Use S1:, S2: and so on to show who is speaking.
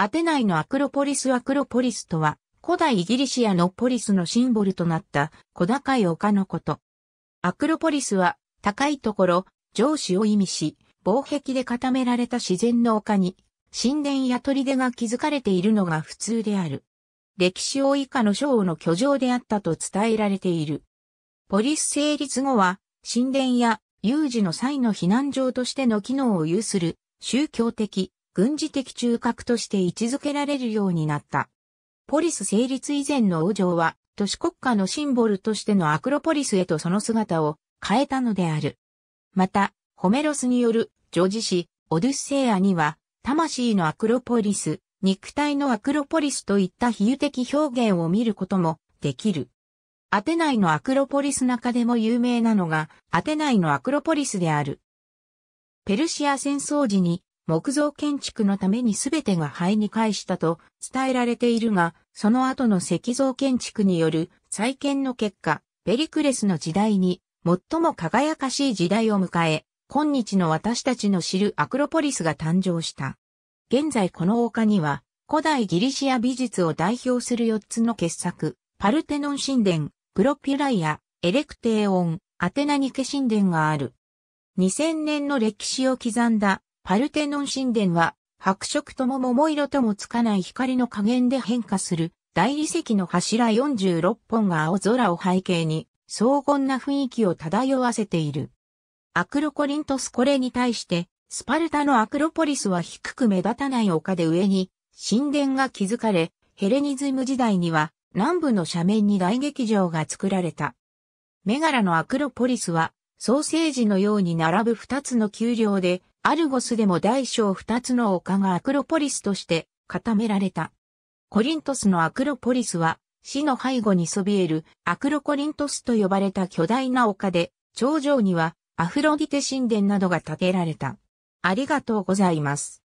S1: アテナイのアクロポリスアクロポリスとは、古代イギリシアのポリスのシンボルとなった小高い丘のこと。アクロポリスは高いところ、上司を意味し、防壁で固められた自然の丘に、神殿や砦が築かれているのが普通である。歴史を以下の章の居城であったと伝えられている。ポリス成立後は、神殿や有事の際の避難場としての機能を有する宗教的、軍事的中核として位置づけられるようになった。ポリス成立以前の王城は、都市国家のシンボルとしてのアクロポリスへとその姿を変えたのである。また、ホメロスによる女児詩、オデュッセイアには、魂のアクロポリス、肉体のアクロポリスといった比喩的表現を見ることもできる。アテナイのアクロポリス中でも有名なのが、アテナイのアクロポリスである。ペルシア戦争時に木造建築のために全てが灰に返したと伝えられているが、その後の石造建築による再建の結果、ペリクレスの時代に最も輝かしい時代を迎え、今日の私たちの知るアクロポリスが誕生した。現在この丘には、古代ギリシア美術を代表する4つの傑作、パルテノン神殿、プロピュライア、エレクテーオン、アテナニケ神殿がある。2000年の歴史を刻んだパルテノン神殿は、白色とも桃色ともつかない光の加減で変化する大理石の柱46本が青空を背景に荘厳な雰囲気を漂わせている。アクロコリントスこれに対して、スパルタのアクロポリスは低く目立たない丘で上に神殿が築かれ、ヘレニズム時代には南部の斜面に大劇場が作られた。メガラのアクロポリスはソーセージのように並ぶ二つの丘陵でアルゴスでも大小二つの丘がアクロポリスとして固められた。コリントスのアクロポリスは、市の背後にそびえるアクロコリントスと呼ばれた巨大な丘で、頂上にはアフロディテ神殿などが建てられた。ありがとうございます。